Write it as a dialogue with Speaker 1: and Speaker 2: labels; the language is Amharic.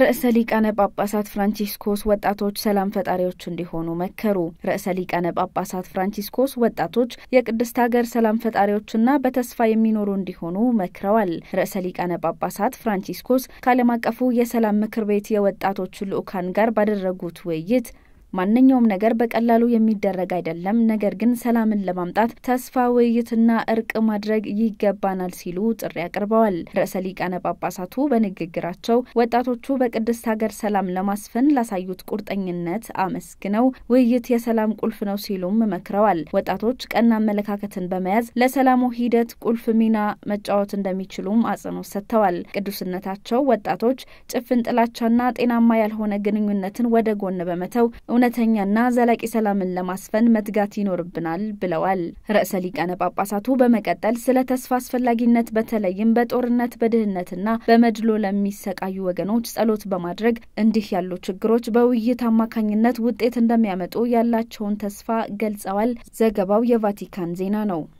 Speaker 1: ርዕሰ ሊቃነ ጳጳሳት ፍራንቺስኮስ ወጣቶች ሰላም ፈጣሪዎች እንዲሆኑ መከሩ። ርዕሰ ሊቃነ ጳጳሳት ፍራንቺስኮስ ወጣቶች የቅድስት ሀገር ሰላም ፈጣሪዎችና በተስፋ የሚኖሩ እንዲሆኑ መክረዋል። ርዕሰ ሊቃነ ጳጳሳት ፍራንቺስኮስ ከዓለም አቀፉ የሰላም ምክር ቤት የወጣቶች ልዑካን ጋር ባደረጉት ውይይት ማንኛውም ነገር በቀላሉ የሚደረግ አይደለም። ነገር ግን ሰላምን ለማምጣት ተስፋ፣ ውይይትና እርቅ ማድረግ ይገባናል ሲሉ ጥሪ አቅርበዋል። ርዕሰ ሊቃነ ጳጳሳቱ በንግግራቸው ወጣቶቹ በቅድስት ሀገር ሰላም ለማስፈን ላሳዩት ቁርጠኝነት አመስግነው ውይይት የሰላም ቁልፍ ነው ሲሉም መክረዋል። ወጣቶች ቀና አመለካከትን በመያዝ ለሰላሙ ሂደት ቁልፍ ሚና መጫወት እንደሚችሉም አጽንኦት ሰጥተዋል። ቅዱስነታቸው ወጣቶች ጭፍን ጥላቻና ጤናማ ያልሆነ ግንኙነትን ወደ ጎን በመተው እውነተኛና ዘላቂ ሰላምን ለማስፈን መትጋት ይኖርብናል ብለዋል። ርዕሰ ሊቃነ ጳጳሳቱ በመቀጠል ስለ ተስፋ አስፈላጊነት በተለይም በጦርነት በድህነትና በመድሎ ለሚሰቃዩ ወገኖች ጸሎት በማድረግ እንዲህ ያሉ ችግሮች በውይይት አማካኝነት ውጤት እንደሚያመጡ ያላቸውን ተስፋ ገልጸዋል። ዘገባው የቫቲካን ዜና ነው።